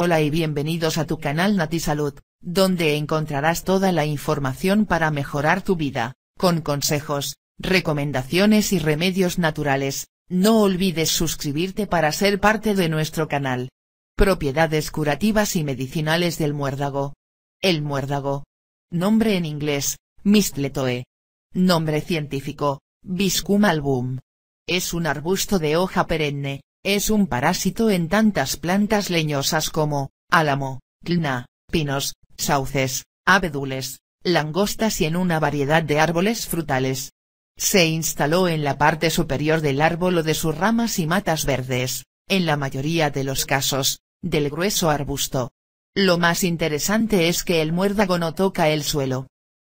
Hola y bienvenidos a tu canal NatiSalud, Salud, donde encontrarás toda la información para mejorar tu vida, con consejos, recomendaciones y remedios naturales, no olvides suscribirte para ser parte de nuestro canal. Propiedades curativas y medicinales del muérdago. El muérdago. Nombre en inglés, Mistletoe. Nombre científico, Viscum album. Es un arbusto de hoja perenne, es un parásito en tantas plantas leñosas como, álamo, clina, pinos, sauces, abedules, langostas y en una variedad de árboles frutales. Se instaló en la parte superior del árbol o de sus ramas y matas verdes, en la mayoría de los casos, del grueso arbusto. Lo más interesante es que el muérdago no toca el suelo.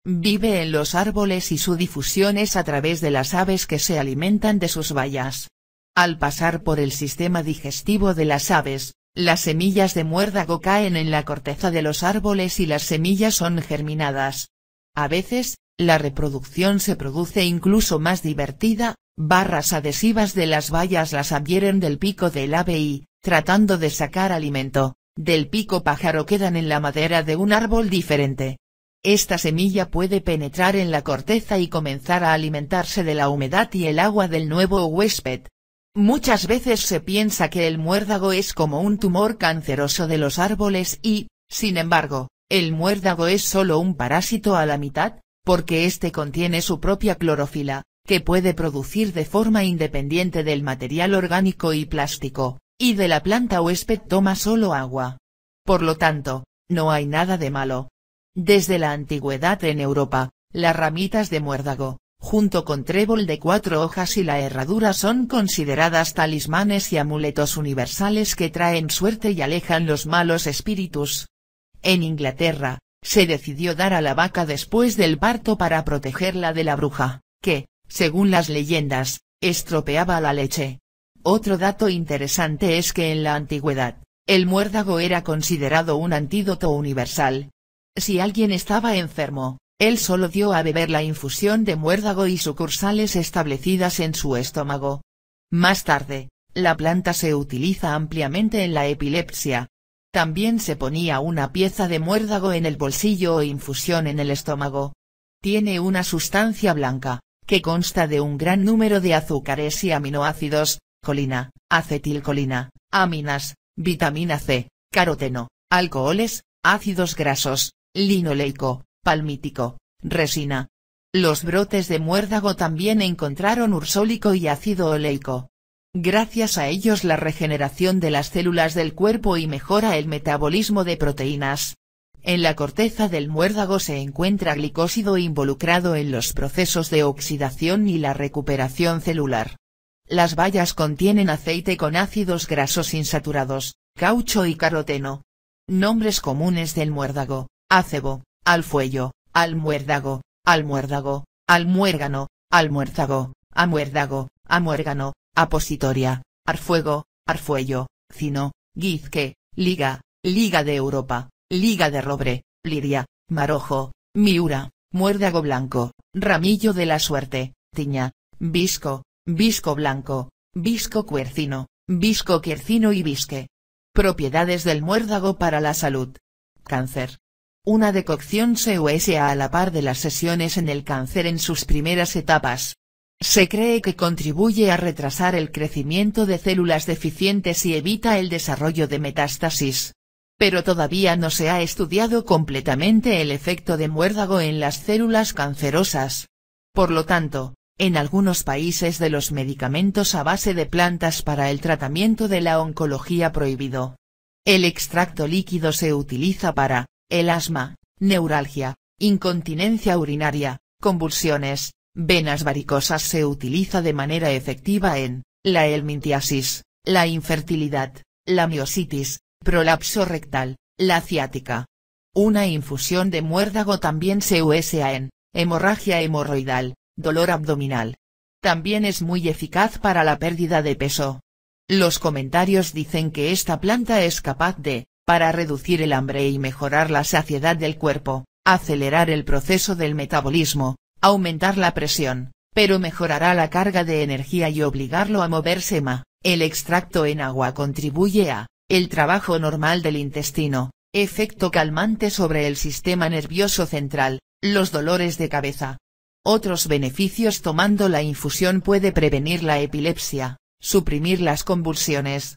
Vive en los árboles y su difusión es a través de las aves que se alimentan de sus bayas. Al pasar por el sistema digestivo de las aves, las semillas de muérdago caen en la corteza de los árboles y las semillas son germinadas. A veces, la reproducción se produce incluso más divertida, barras adhesivas de las vallas las adhieren del pico del ave y, tratando de sacar alimento, del pico pájaro quedan en la madera de un árbol diferente. Esta semilla puede penetrar en la corteza y comenzar a alimentarse de la humedad y el agua del nuevo huésped. Muchas veces se piensa que el muérdago es como un tumor canceroso de los árboles y, sin embargo, el muérdago es solo un parásito a la mitad, porque éste contiene su propia clorofila, que puede producir de forma independiente del material orgánico y plástico, y de la planta huésped toma solo agua. Por lo tanto, no hay nada de malo. Desde la antigüedad en Europa, las ramitas de muérdago, junto con trébol de cuatro hojas y la herradura son consideradas talismanes y amuletos universales que traen suerte y alejan los malos espíritus. En Inglaterra, se decidió dar a la vaca después del parto para protegerla de la bruja, que, según las leyendas, estropeaba la leche. Otro dato interesante es que en la antigüedad, el muérdago era considerado un antídoto universal. Si alguien estaba enfermo, él solo dio a beber la infusión de muérdago y sucursales establecidas en su estómago. Más tarde, la planta se utiliza ampliamente en la epilepsia. También se ponía una pieza de muérdago en el bolsillo o infusión en el estómago. Tiene una sustancia blanca, que consta de un gran número de azúcares y aminoácidos, colina, acetilcolina, aminas, vitamina C, caroteno, alcoholes, ácidos grasos, linoleico, palmítico, resina. Los brotes de muérdago también encontraron ursólico y ácido oleico. Gracias a ellos la regeneración de las células del cuerpo y mejora el metabolismo de proteínas. En la corteza del muérdago se encuentra glicósido involucrado en los procesos de oxidación y la recuperación celular. Las bayas contienen aceite con ácidos grasos insaturados, caucho y caroteno. Nombres comunes del muérdago, acebo, al fuello, al muérdago, al muérdago, al muérgano, al muérzago, a muérdago, a muérgano, apositoria, arfuego, arfuello, cino, guizque, liga, liga de Europa, liga de robre, liria, marojo, miura, muérdago blanco, ramillo de la suerte, tiña, visco, visco blanco, visco cuercino, visco quercino y visque. Propiedades del muérdago para la salud. Cáncer, una decocción se usa a la par de las sesiones en el cáncer en sus primeras etapas. Se cree que contribuye a retrasar el crecimiento de células deficientes y evita el desarrollo de metástasis. Pero todavía no se ha estudiado completamente el efecto de muérdago en las células cancerosas. Por lo tanto, en algunos países de los medicamentos a base de plantas para el tratamiento de la oncología prohibido. El extracto líquido se utiliza para, el asma, neuralgia, incontinencia urinaria, convulsiones, venas varicosas se utiliza de manera efectiva en, la elmintiasis, la infertilidad, la miositis, prolapso rectal, la ciática. Una infusión de muérdago también se usa en, hemorragia hemorroidal, dolor abdominal. También es muy eficaz para la pérdida de peso. Los comentarios dicen que esta planta es capaz de, para reducir el hambre y mejorar la saciedad del cuerpo, acelerar el proceso del metabolismo, aumentar la presión, pero mejorará la carga de energía y obligarlo a moverse más. El extracto en agua contribuye a, el trabajo normal del intestino, efecto calmante sobre el sistema nervioso central, los dolores de cabeza. Otros beneficios tomando la infusión puede prevenir la epilepsia, suprimir las convulsiones,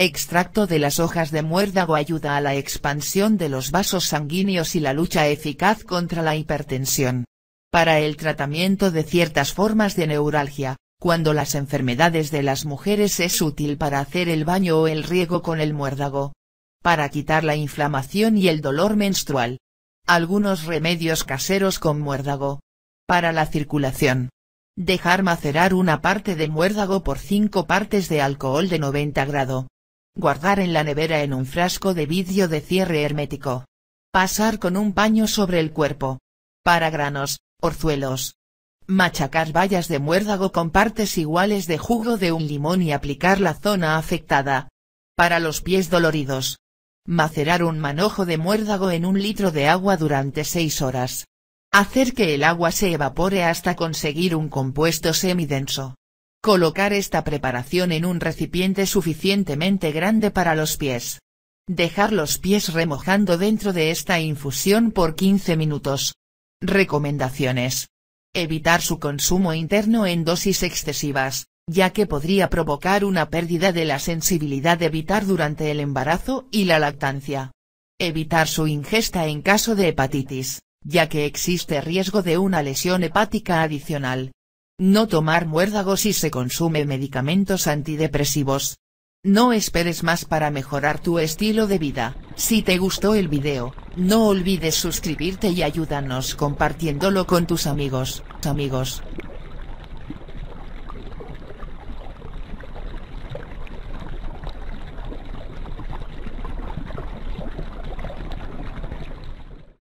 Extracto de las hojas de muérdago ayuda a la expansión de los vasos sanguíneos y la lucha eficaz contra la hipertensión. Para el tratamiento de ciertas formas de neuralgia, cuando las enfermedades de las mujeres es útil para hacer el baño o el riego con el muérdago. Para quitar la inflamación y el dolor menstrual. Algunos remedios caseros con muérdago. Para la circulación. Dejar macerar una parte de muérdago por 5 partes de alcohol de 90 grado. Guardar en la nevera en un frasco de vidrio de cierre hermético. Pasar con un paño sobre el cuerpo. Para granos, orzuelos. Machacar bayas de muérdago con partes iguales de jugo de un limón y aplicar la zona afectada. Para los pies doloridos. Macerar un manojo de muérdago en un litro de agua durante seis horas. Hacer que el agua se evapore hasta conseguir un compuesto semidenso. Colocar esta preparación en un recipiente suficientemente grande para los pies. Dejar los pies remojando dentro de esta infusión por 15 minutos. Recomendaciones. Evitar su consumo interno en dosis excesivas, ya que podría provocar una pérdida de la sensibilidad de evitar durante el embarazo y la lactancia. Evitar su ingesta en caso de hepatitis, ya que existe riesgo de una lesión hepática adicional. No tomar muérdagos si se consume medicamentos antidepresivos. No esperes más para mejorar tu estilo de vida, si te gustó el video, no olvides suscribirte y ayúdanos compartiéndolo con tus amigos, amigos.